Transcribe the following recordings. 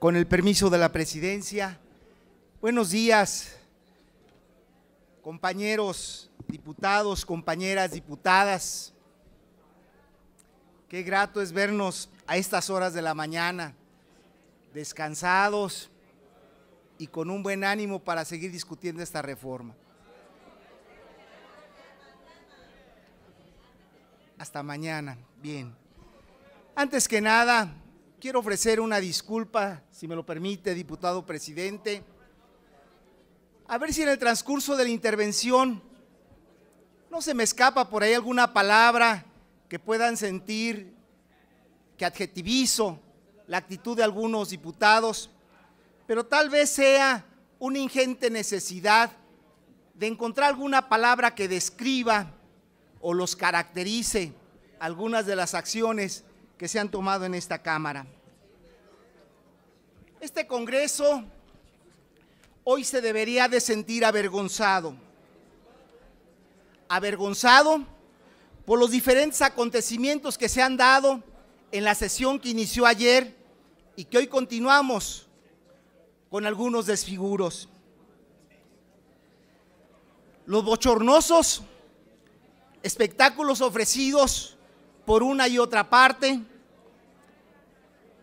con el permiso de la presidencia. Buenos días, compañeros diputados, compañeras diputadas. Qué grato es vernos a estas horas de la mañana, descansados y con un buen ánimo para seguir discutiendo esta reforma. Hasta mañana. Bien. Antes que nada, quiero ofrecer una disculpa, si me lo permite, diputado presidente. A ver si en el transcurso de la intervención no se me escapa por ahí alguna palabra que puedan sentir que adjetivizo la actitud de algunos diputados, pero tal vez sea una ingente necesidad de encontrar alguna palabra que describa o los caracterice algunas de las acciones que se han tomado en esta Cámara. Este Congreso hoy se debería de sentir avergonzado. Avergonzado por los diferentes acontecimientos que se han dado en la sesión que inició ayer y que hoy continuamos con algunos desfiguros. Los bochornosos espectáculos ofrecidos por una y otra parte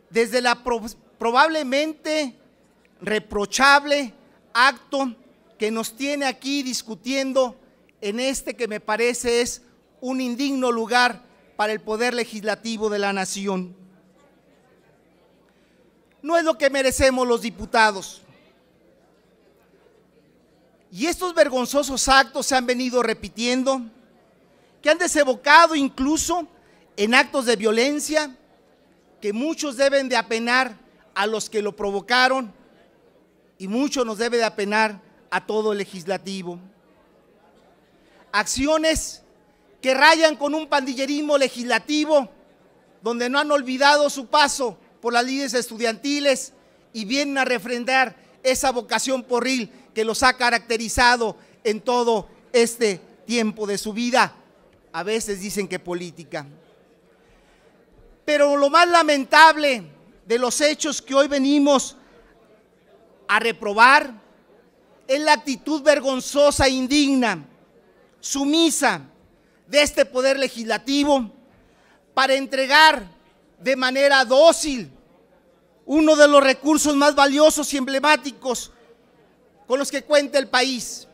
desde la probablemente reprochable acto que nos tiene aquí discutiendo en este que me parece es un indigno lugar para el poder legislativo de la nación. No es lo que merecemos los diputados. Y estos vergonzosos actos se han venido repitiendo, que han desembocado incluso en actos de violencia, que muchos deben de apenar a los que lo provocaron y mucho nos debe de apenar a todo el legislativo. Acciones que rayan con un pandillerismo legislativo donde no han olvidado su paso por las leyes estudiantiles y vienen a refrendar esa vocación porril que los ha caracterizado en todo este tiempo de su vida. A veces dicen que política. Pero lo más lamentable de los hechos que hoy venimos a reprobar es la actitud vergonzosa e indigna, sumisa de este poder legislativo para entregar de manera dócil uno de los recursos más valiosos y emblemáticos con los que cuenta el país.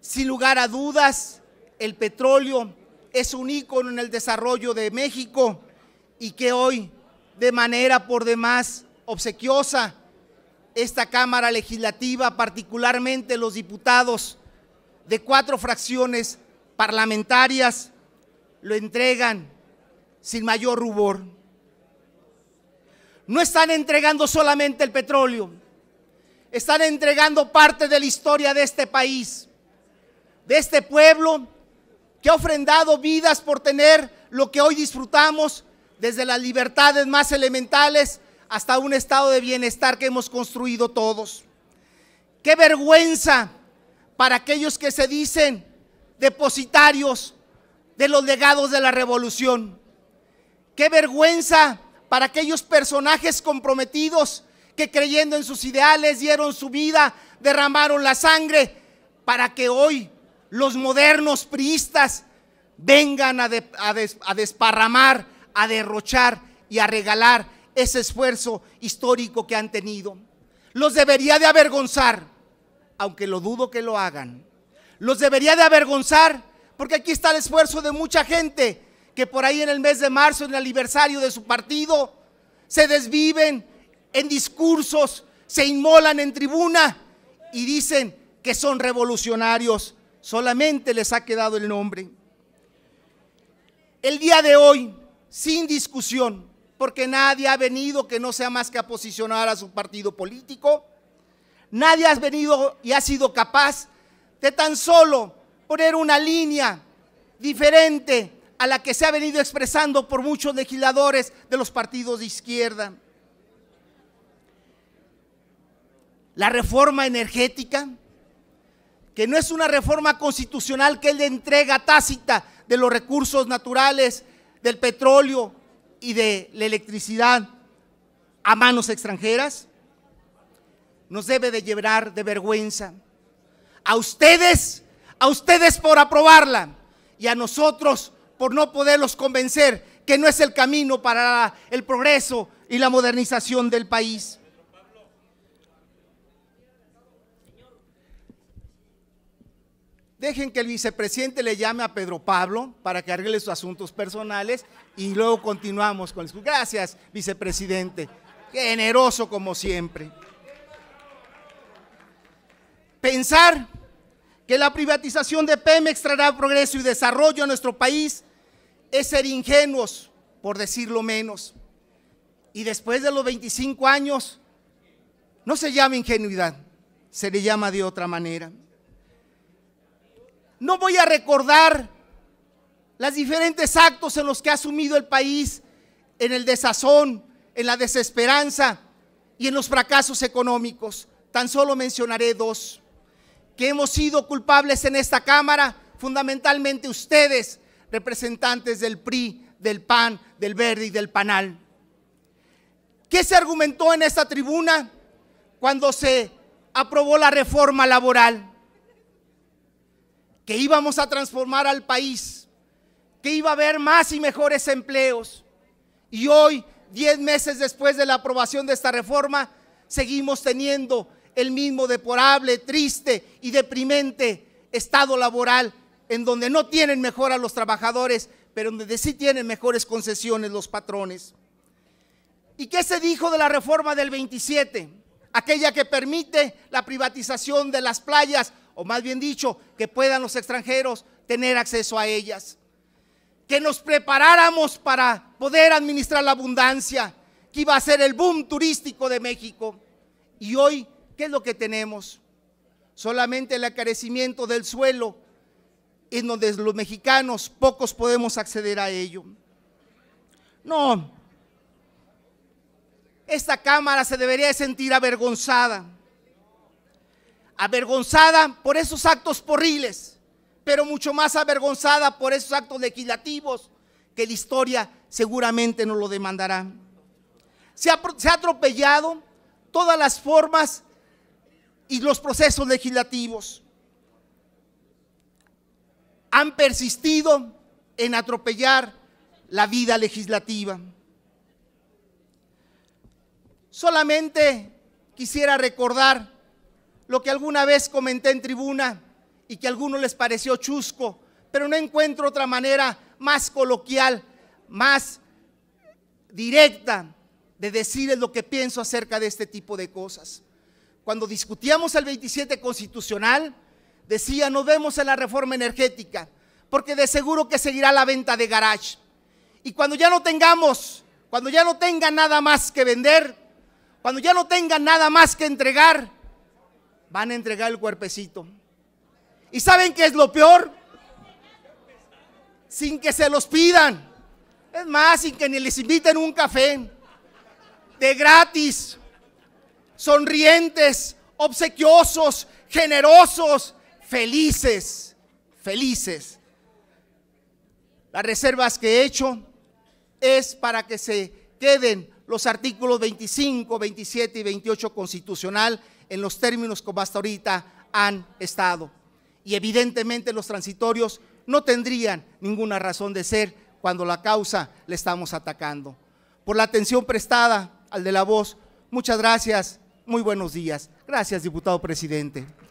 Sin lugar a dudas, el petróleo es un ícono en el desarrollo de México y que hoy, de manera por demás obsequiosa, esta Cámara Legislativa, particularmente los diputados de cuatro fracciones parlamentarias, lo entregan sin mayor rubor. No están entregando solamente el petróleo, están entregando parte de la historia de este país, de este pueblo que ha ofrendado vidas por tener lo que hoy disfrutamos desde las libertades más elementales hasta un estado de bienestar que hemos construido todos. Qué vergüenza para aquellos que se dicen depositarios de los legados de la revolución. Qué vergüenza para aquellos personajes comprometidos que creyendo en sus ideales dieron su vida, derramaron la sangre, para que hoy los modernos priistas vengan a, a desparramar a derrochar y a regalar ese esfuerzo histórico que han tenido. Los debería de avergonzar, aunque lo dudo que lo hagan. Los debería de avergonzar porque aquí está el esfuerzo de mucha gente que por ahí en el mes de marzo, en el aniversario de su partido, se desviven en discursos, se inmolan en tribuna y dicen que son revolucionarios. Solamente les ha quedado el nombre. El día de hoy sin discusión, porque nadie ha venido que no sea más que a posicionar a su partido político. Nadie ha venido y ha sido capaz de tan solo poner una línea diferente a la que se ha venido expresando por muchos legisladores de los partidos de izquierda. La reforma energética, que no es una reforma constitucional que le entrega tácita de los recursos naturales del petróleo y de la electricidad a manos extranjeras? Nos debe de llevar de vergüenza. A ustedes, a ustedes por aprobarla y a nosotros por no poderlos convencer que no es el camino para el progreso y la modernización del país. Dejen que el vicepresidente le llame a Pedro Pablo para que arregle sus asuntos personales y luego continuamos con el... Gracias, vicepresidente. Generoso como siempre. Pensar que la privatización de Pemex traerá progreso y desarrollo a nuestro país es ser ingenuos, por decirlo menos. Y después de los 25 años, no se llama ingenuidad, se le llama de otra manera. No voy a recordar los diferentes actos en los que ha asumido el país, en el desazón, en la desesperanza y en los fracasos económicos. Tan solo mencionaré dos, que hemos sido culpables en esta Cámara, fundamentalmente ustedes, representantes del PRI, del PAN, del Verde y del PANAL. ¿Qué se argumentó en esta tribuna cuando se aprobó la reforma laboral? que íbamos a transformar al país, que iba a haber más y mejores empleos. Y hoy, diez meses después de la aprobación de esta reforma, seguimos teniendo el mismo deporable, triste y deprimente estado laboral en donde no tienen mejor a los trabajadores, pero donde sí tienen mejores concesiones los patrones. ¿Y qué se dijo de la reforma del 27? Aquella que permite la privatización de las playas o más bien dicho, que puedan los extranjeros tener acceso a ellas. Que nos preparáramos para poder administrar la abundancia, que iba a ser el boom turístico de México. Y hoy, ¿qué es lo que tenemos? Solamente el acarecimiento del suelo, en donde los mexicanos pocos podemos acceder a ello. No, esta Cámara se debería sentir avergonzada avergonzada por esos actos porriles, pero mucho más avergonzada por esos actos legislativos que la historia seguramente nos lo demandará. Se ha, se ha atropellado todas las formas y los procesos legislativos. Han persistido en atropellar la vida legislativa. Solamente quisiera recordar lo que alguna vez comenté en tribuna y que a algunos les pareció chusco, pero no encuentro otra manera más coloquial, más directa de decir lo que pienso acerca de este tipo de cosas. Cuando discutíamos el 27 constitucional, decía, nos vemos en la reforma energética, porque de seguro que seguirá la venta de garage. Y cuando ya no tengamos, cuando ya no tenga nada más que vender, cuando ya no tenga nada más que entregar, van a entregar el cuerpecito. ¿Y saben qué es lo peor? Sin que se los pidan. Es más, sin que ni les inviten un café. De gratis. Sonrientes, obsequiosos, generosos, felices, felices. Las reservas que he hecho es para que se queden los artículos 25, 27 y 28 constitucional en los términos como hasta ahorita han estado. Y evidentemente los transitorios no tendrían ninguna razón de ser cuando la causa le estamos atacando. Por la atención prestada al de la voz, muchas gracias, muy buenos días. Gracias, diputado presidente.